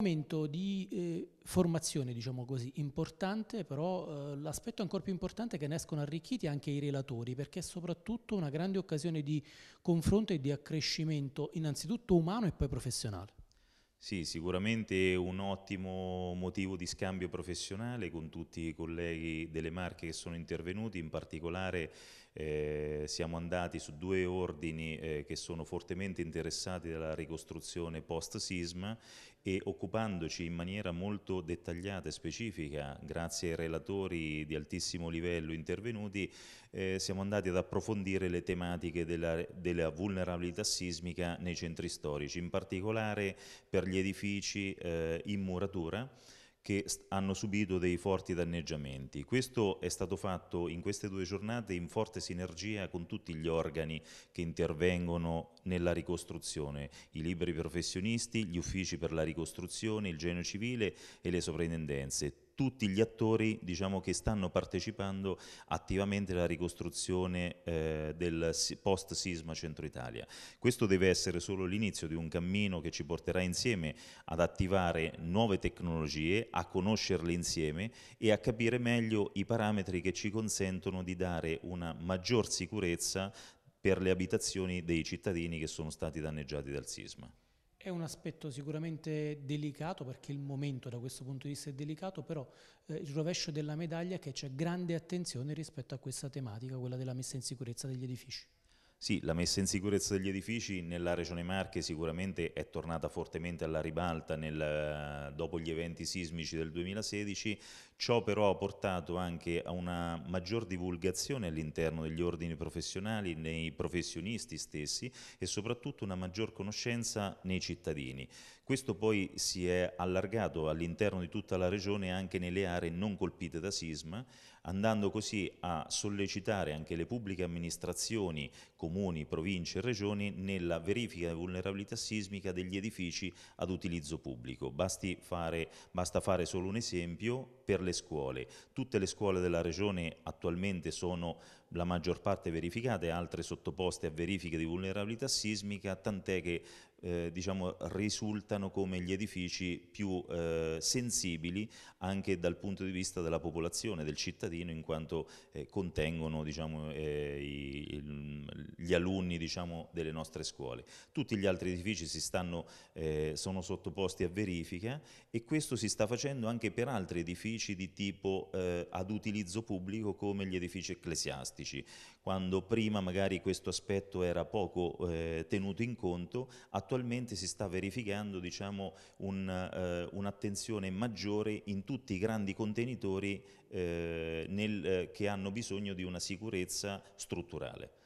momento di eh, formazione, diciamo così, importante, però eh, l'aspetto ancora più importante è che ne escono arricchiti anche i relatori, perché è soprattutto una grande occasione di confronto e di accrescimento, innanzitutto umano e poi professionale. Sì, sicuramente un ottimo motivo di scambio professionale con tutti i colleghi delle Marche che sono intervenuti, in particolare eh, siamo andati su due ordini eh, che sono fortemente interessati dalla ricostruzione post-sisma e occupandoci in maniera molto dettagliata e specifica, grazie ai relatori di altissimo livello intervenuti, eh, siamo andati ad approfondire le tematiche della, della vulnerabilità sismica nei centri storici, in particolare per gli gli edifici eh, in muratura che hanno subito dei forti danneggiamenti. Questo è stato fatto in queste due giornate in forte sinergia con tutti gli organi che intervengono nella ricostruzione, i liberi professionisti, gli uffici per la ricostruzione, il genio civile e le sovrintendenze tutti gli attori diciamo, che stanno partecipando attivamente alla ricostruzione eh, del post sisma centro Italia. Questo deve essere solo l'inizio di un cammino che ci porterà insieme ad attivare nuove tecnologie, a conoscerle insieme e a capire meglio i parametri che ci consentono di dare una maggior sicurezza per le abitazioni dei cittadini che sono stati danneggiati dal sisma. È un aspetto sicuramente delicato perché il momento da questo punto di vista è delicato, però eh, il rovescio della medaglia è che c'è grande attenzione rispetto a questa tematica, quella della messa in sicurezza degli edifici. Sì, la messa in sicurezza degli edifici nella Regione Marche sicuramente è tornata fortemente alla ribalta nel, eh, dopo gli eventi sismici del 2016, ciò però ha portato anche a una maggior divulgazione all'interno degli ordini professionali, nei professionisti stessi e soprattutto una maggior conoscenza nei cittadini questo poi si è allargato all'interno di tutta la regione anche nelle aree non colpite da sisma, andando così a sollecitare anche le pubbliche amministrazioni, comuni, province e regioni nella verifica di vulnerabilità sismica degli edifici ad utilizzo pubblico. Fare, basta fare solo un esempio per le scuole. Tutte le scuole della regione attualmente sono la maggior parte verificate, altre sottoposte a verifiche di vulnerabilità sismica, tant'è che eh, diciamo, risultano come gli edifici più eh, sensibili anche dal punto di vista della popolazione, del cittadino, in quanto eh, contengono diciamo, eh, i, gli alunni diciamo, delle nostre scuole. Tutti gli altri edifici stanno, eh, sono sottoposti a verifica e questo si sta facendo anche per altri edifici di tipo eh, ad utilizzo pubblico come gli edifici ecclesiastici scolastici, quando prima magari questo aspetto era poco eh, tenuto in conto, attualmente si sta verificando diciamo, eh, un'attenzione eh, un maggiore in tutti i grandi contenitori eh, nel, eh, che hanno bisogno di una sicurezza strutturale.